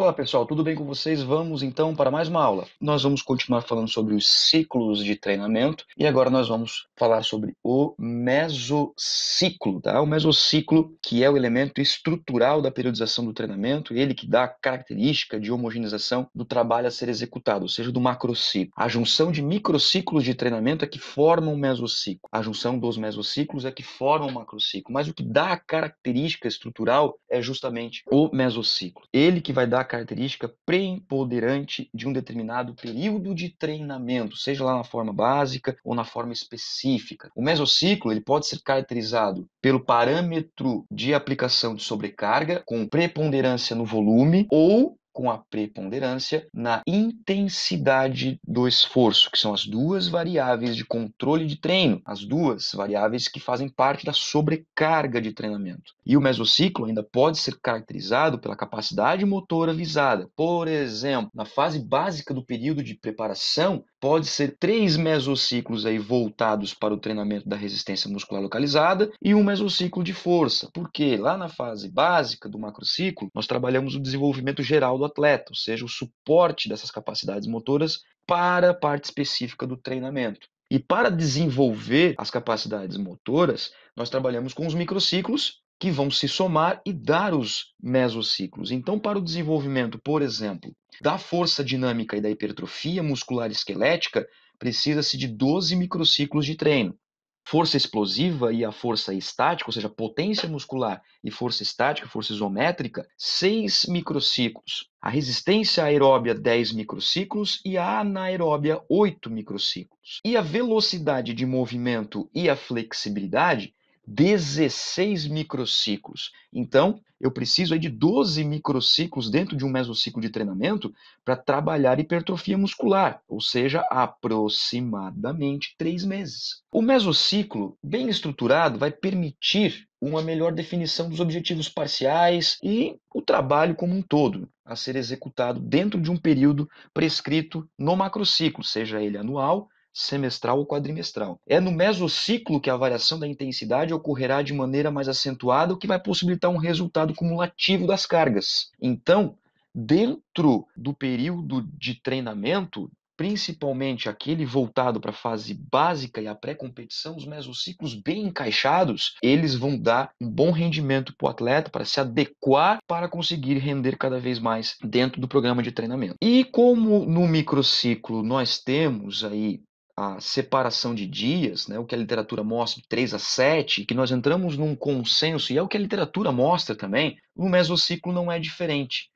Olá pessoal, tudo bem com vocês? Vamos então para mais uma aula. Nós vamos continuar falando sobre os ciclos de treinamento e agora nós vamos falar sobre o mesociclo, tá? O mesociclo que é o elemento estrutural da periodização do treinamento, ele que dá a característica de homogeneização do trabalho a ser executado, ou seja, do macrociclo. A junção de microciclos de treinamento é que forma o um mesociclo. A junção dos mesociclos é que forma o um macrociclo, mas o que dá a característica estrutural é justamente o mesociclo. Ele que vai dar característica preempoderante de um determinado período de treinamento, seja lá na forma básica ou na forma específica. O mesociclo ele pode ser caracterizado pelo parâmetro de aplicação de sobrecarga com preponderância no volume ou com a preponderância na intensidade do esforço, que são as duas variáveis de controle de treino, as duas variáveis que fazem parte da sobrecarga de treinamento. E o mesociclo ainda pode ser caracterizado pela capacidade motora visada. Por exemplo, na fase básica do período de preparação, pode ser três mesociclos aí voltados para o treinamento da resistência muscular localizada e um mesociclo de força, porque lá na fase básica do macrociclo nós trabalhamos o desenvolvimento geral do atleta, ou seja, o suporte dessas capacidades motoras para a parte específica do treinamento. E para desenvolver as capacidades motoras, nós trabalhamos com os microciclos que vão se somar e dar os mesociclos. Então, para o desenvolvimento, por exemplo, da força dinâmica e da hipertrofia muscular esquelética, precisa-se de 12 microciclos de treino. Força explosiva e a força estática, ou seja, potência muscular e força estática, força isométrica, 6 microciclos. A resistência aeróbia, 10 microciclos e a anaeróbia, 8 microciclos. E a velocidade de movimento e a flexibilidade 16 microciclos. Então, eu preciso aí de 12 microciclos dentro de um mesociclo de treinamento para trabalhar hipertrofia muscular, ou seja, aproximadamente 3 meses. O mesociclo, bem estruturado, vai permitir uma melhor definição dos objetivos parciais e o trabalho como um todo a ser executado dentro de um período prescrito no macrociclo, seja ele anual, semestral ou quadrimestral. É no mesociclo que a variação da intensidade ocorrerá de maneira mais acentuada, o que vai possibilitar um resultado cumulativo das cargas. Então, dentro do período de treinamento, principalmente aquele voltado para a fase básica e a pré-competição, os mesociclos bem encaixados, eles vão dar um bom rendimento para o atleta para se adequar para conseguir render cada vez mais dentro do programa de treinamento. E como no microciclo nós temos aí a separação de dias, né, o que a literatura mostra, de 3 a 7, que nós entramos num consenso, e é o que a literatura mostra também, o mesociclo não é diferente.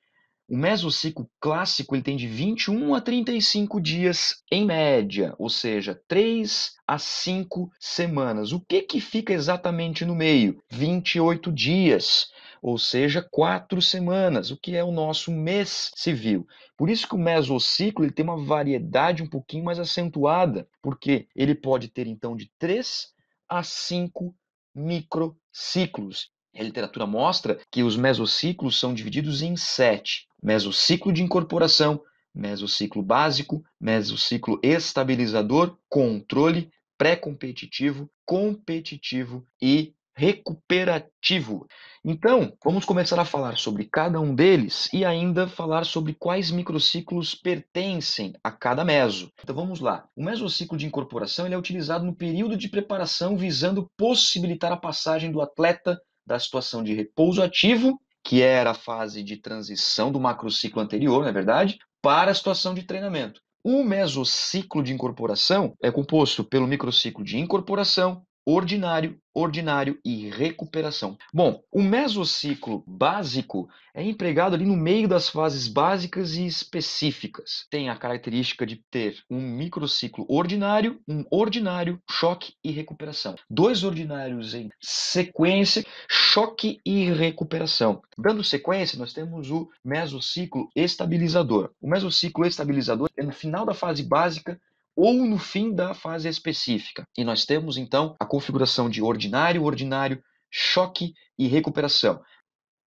O mesociclo clássico ele tem de 21 a 35 dias em média, ou seja, 3 a 5 semanas. O que, que fica exatamente no meio? 28 dias, ou seja, 4 semanas, o que é o nosso mês civil. Por isso que o mesociclo ele tem uma variedade um pouquinho mais acentuada, porque ele pode ter então de 3 a 5 microciclos. A literatura mostra que os mesociclos são divididos em sete mesociclo de incorporação, mesociclo básico, mesociclo estabilizador, controle, pré-competitivo, competitivo e recuperativo. Então, vamos começar a falar sobre cada um deles e ainda falar sobre quais microciclos pertencem a cada meso. Então vamos lá. O mesociclo de incorporação ele é utilizado no período de preparação visando possibilitar a passagem do atleta da situação de repouso ativo que era a fase de transição do macrociclo anterior, não é verdade? Para a situação de treinamento. O mesociclo de incorporação é composto pelo microciclo de incorporação, ordinário, ordinário e recuperação. Bom, o mesociclo básico é empregado ali no meio das fases básicas e específicas. Tem a característica de ter um microciclo ordinário, um ordinário, choque e recuperação. Dois ordinários em sequência, choque e recuperação. Dando sequência, nós temos o mesociclo estabilizador. O mesociclo estabilizador é no final da fase básica ou no fim da fase específica. E nós temos então a configuração de ordinário, ordinário, choque e recuperação.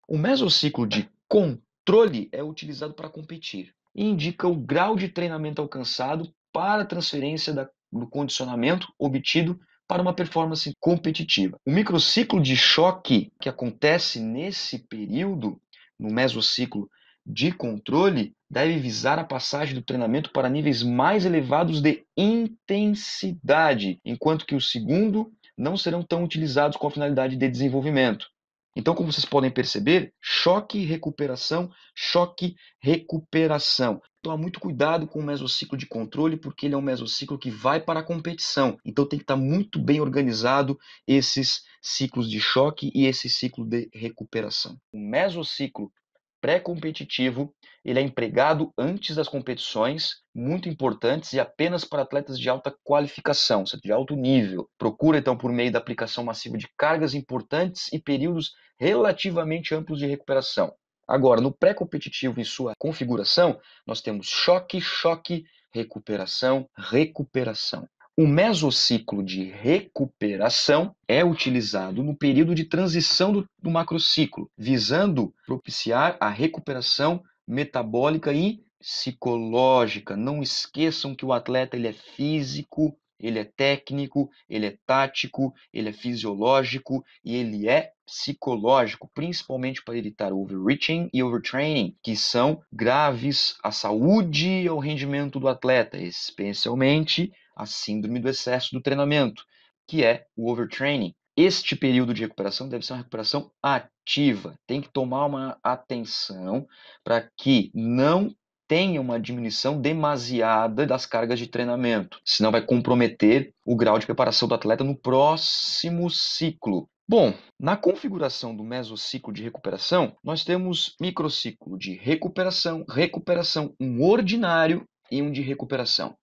O mesociclo de controle é utilizado para competir e indica o grau de treinamento alcançado para a transferência da, do condicionamento obtido para uma performance competitiva. O microciclo de choque que acontece nesse período, no mesociclo de controle, deve visar a passagem do treinamento para níveis mais elevados de intensidade, enquanto que o segundo não serão tão utilizados com a finalidade de desenvolvimento. Então, como vocês podem perceber, choque, recuperação, choque, recuperação. Toma muito cuidado com o mesociclo de controle, porque ele é um mesociclo que vai para a competição. Então, tem que estar muito bem organizado esses ciclos de choque e esse ciclo de recuperação. O mesociclo pré-competitivo, ele é empregado antes das competições, muito importantes e apenas para atletas de alta qualificação, de alto nível. Procura, então, por meio da aplicação massiva de cargas importantes e períodos relativamente amplos de recuperação. Agora, no pré-competitivo, em sua configuração, nós temos choque, choque, recuperação, recuperação. O mesociclo de recuperação é utilizado no período de transição do, do macrociclo, visando propiciar a recuperação metabólica e psicológica. Não esqueçam que o atleta ele é físico, ele é técnico, ele é tático, ele é fisiológico e ele é psicológico, principalmente para evitar overreaching e overtraining, que são graves à saúde e ao rendimento do atleta, especialmente a síndrome do excesso do treinamento, que é o overtraining. Este período de recuperação deve ser uma recuperação ativa. Tem que tomar uma atenção para que não tenha uma diminuição demasiada das cargas de treinamento, senão vai comprometer o grau de preparação do atleta no próximo ciclo. Bom, na configuração do mesociclo de recuperação, nós temos microciclo de recuperação, recuperação, um ordinário e um de recuperação.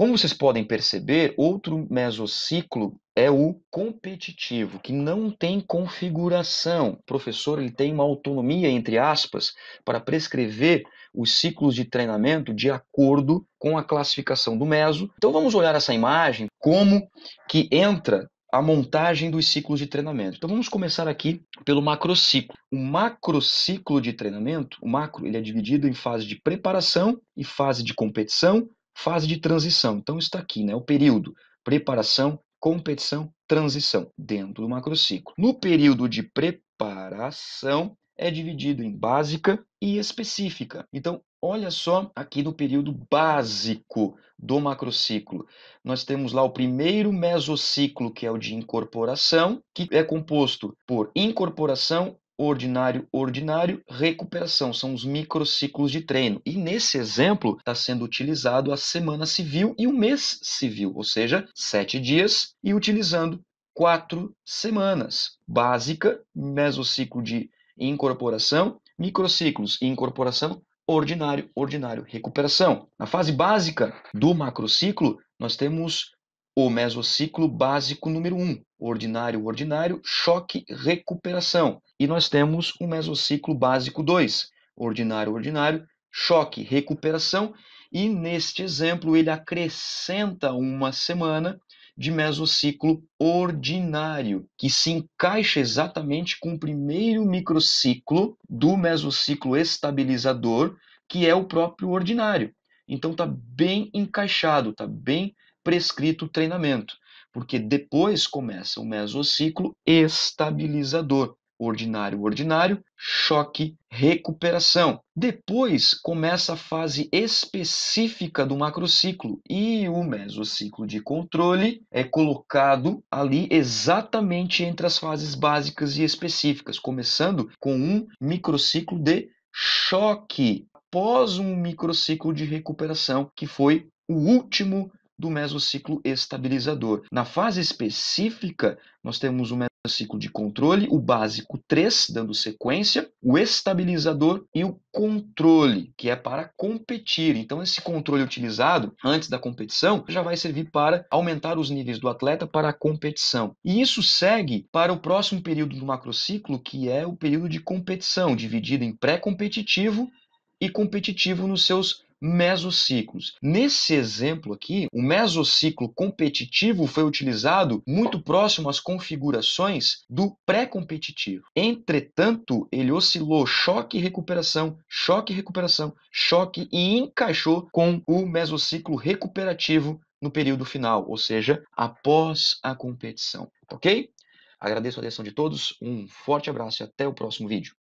Como vocês podem perceber, outro mesociclo é o competitivo, que não tem configuração. O professor ele tem uma autonomia, entre aspas, para prescrever os ciclos de treinamento de acordo com a classificação do meso. Então vamos olhar essa imagem, como que entra a montagem dos ciclos de treinamento. Então vamos começar aqui pelo macrociclo. O macrociclo de treinamento, o macro, ele é dividido em fase de preparação e fase de competição Fase de transição. Então está aqui, né? O período preparação, competição, transição dentro do macrociclo. No período de preparação é dividido em básica e específica. Então, olha só aqui no período básico do macrociclo. Nós temos lá o primeiro mesociclo, que é o de incorporação, que é composto por incorporação ordinário, ordinário, recuperação, são os microciclos de treino. E nesse exemplo está sendo utilizado a semana civil e o mês civil, ou seja, sete dias e utilizando quatro semanas. Básica, mesociclo de incorporação, microciclos e incorporação, ordinário, ordinário, recuperação. Na fase básica do macrociclo, nós temos o mesociclo básico número 1, um, ordinário, ordinário, choque, recuperação. E nós temos o mesociclo básico 2, ordinário, ordinário, choque, recuperação. E neste exemplo, ele acrescenta uma semana de mesociclo ordinário, que se encaixa exatamente com o primeiro microciclo do mesociclo estabilizador, que é o próprio ordinário. Então, está bem encaixado, está bem encaixado prescrito o treinamento, porque depois começa o mesociclo estabilizador. Ordinário, ordinário, choque, recuperação. Depois começa a fase específica do macrociclo e o mesociclo de controle é colocado ali exatamente entre as fases básicas e específicas, começando com um microciclo de choque, após um microciclo de recuperação, que foi o último do mesociclo estabilizador. Na fase específica, nós temos o mesociclo de controle, o básico 3, dando sequência, o estabilizador e o controle, que é para competir. Então, esse controle utilizado antes da competição já vai servir para aumentar os níveis do atleta para a competição. E isso segue para o próximo período do macrociclo, que é o período de competição, dividido em pré-competitivo e competitivo nos seus mesociclos. Nesse exemplo aqui, o mesociclo competitivo foi utilizado muito próximo às configurações do pré-competitivo. Entretanto, ele oscilou choque e recuperação, choque e recuperação, choque e encaixou com o mesociclo recuperativo no período final, ou seja, após a competição, ok? Agradeço a atenção de todos, um forte abraço e até o próximo vídeo.